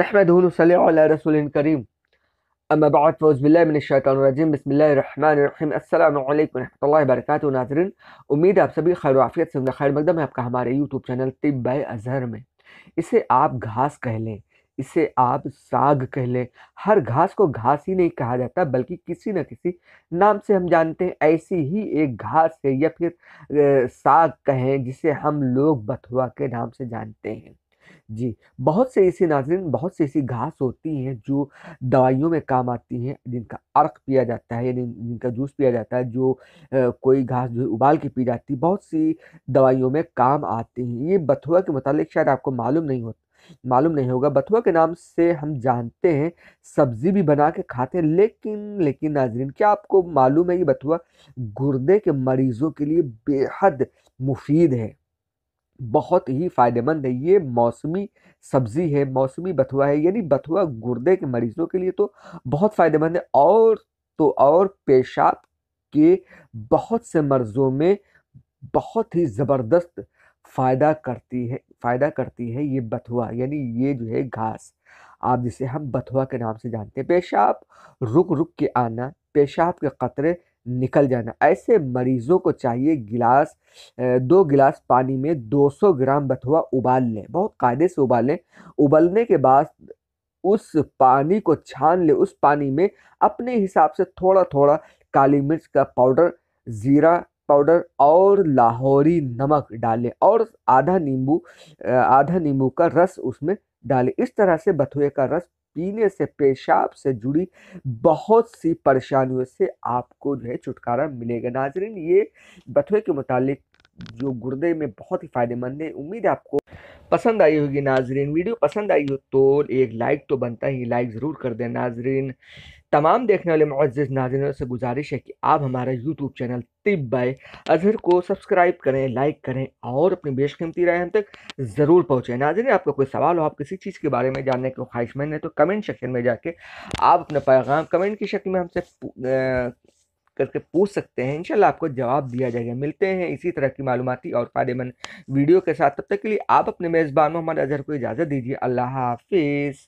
नहमदून करीम अम्बात वज़बिल्लाशैतरजीम बसमिल्लाम वरक नाजरन उम्मीद आप सभी खैर वाफियत से खैर मकदम है आपका हमारे यूट्यूब चैनल तिब्ब अजहर में इसे आप घास कह लें इसे आप साग कह लें हर घास को घास ही नहीं कहा जाता बल्कि किसी न किसी नाम से हम जानते हैं ऐसी ही एक घास है या फिर साग कहें जिसे हम लोग बथुआ के नाम से जानते हैं जी बहुत से ऐसी नाजरन बहुत से ऐसी घास होती हैं जो दवाइयों में काम आती हैं जिनका अर्क पिया जाता है यानी जिनका जूस पिया जाता है जो कोई घास जो उबाल के पी जाती है बहुत सी दवाइयों में काम आती हैं ये बथुआ के मतलब शायद आपको मालूम नहीं होता मालूम नहीं होगा बथुआ के नाम से हम जानते हैं सब्जी भी बना के खाते हैं लेकिन लेकिन नाजरीन क्या आपको मालूम है ये बथुआ गुर्दे के मरीज़ों के लिए बेहद मुफीद है बहुत ही फ़ायदेमंद है ये मौसमी सब्ज़ी है मौसमी बथुआ है यानी बथुआ गुर्दे के मरीज़ों के लिए तो बहुत फ़ायदेमंद है और तो और पेशाब के बहुत से मर्ज़ों में बहुत ही ज़बरदस्त फ़ायदा करती है फ़ायदा करती है ये बथुआ यानी ये जो है घास आप जिसे हम बथुआ के नाम से जानते हैं पेशाब रुक रुक के आना पेशाब के कतरे निकल जाना ऐसे मरीज़ों को चाहिए गिलास दो गिलास पानी में 200 ग्राम बथुआ उबाल लें बहुत कायदे से उबाल लें उबलने के बाद उस पानी को छान लें उस पानी में अपने हिसाब से थोड़ा थोड़ा काली मिर्च का पाउडर ज़ीरा पाउडर और लाहौरी नमक डालें और आधा नींबू आधा नींबू का रस उसमें डाले इस तरह से बथुए का रस पीने से पेशाब से जुड़ी बहुत सी परेशानियों से आपको जो है छुटकारा मिलेगा नाजरीन ये बथुए के मुतालिक जो गुर्दे में बहुत ही फ़ायदेमंद है उम्मीद है आपको पसंद आई होगी नाजरीन वीडियो पसंद आई हो तो एक लाइक तो बनता ही लाइक ज़रूर कर दें नाजरीन तमाम देखने वाले मुआज़ नाजरनों से गुजारिश है कि आप हमारा यूट्यूब चैनल तिब बाय अजहर को सब्सक्राइब करें लाइक करें और अपनी बेशकीमती राय हम तक ज़रूर पहुँचें नाजरन आपका कोई सवाल हो आप किसी चीज़ के बारे में जानने की ख्वाहिशमंद हैं तो कमेंट सेक्शन में जाके आप अपना पैगाम कमेंट की शक्ल में हमसे करके पूछ सकते हैं इंशाल्लाह आपको जवाब दिया जाएगा मिलते हैं इसी तरह की मालूमती और फ़ायदेमंद वीडियो के साथ तब तक के लिए आप अपने मेज़बान मोहम्मद अजहर को इजाज़त दीजिए अल्लाह हाफिज़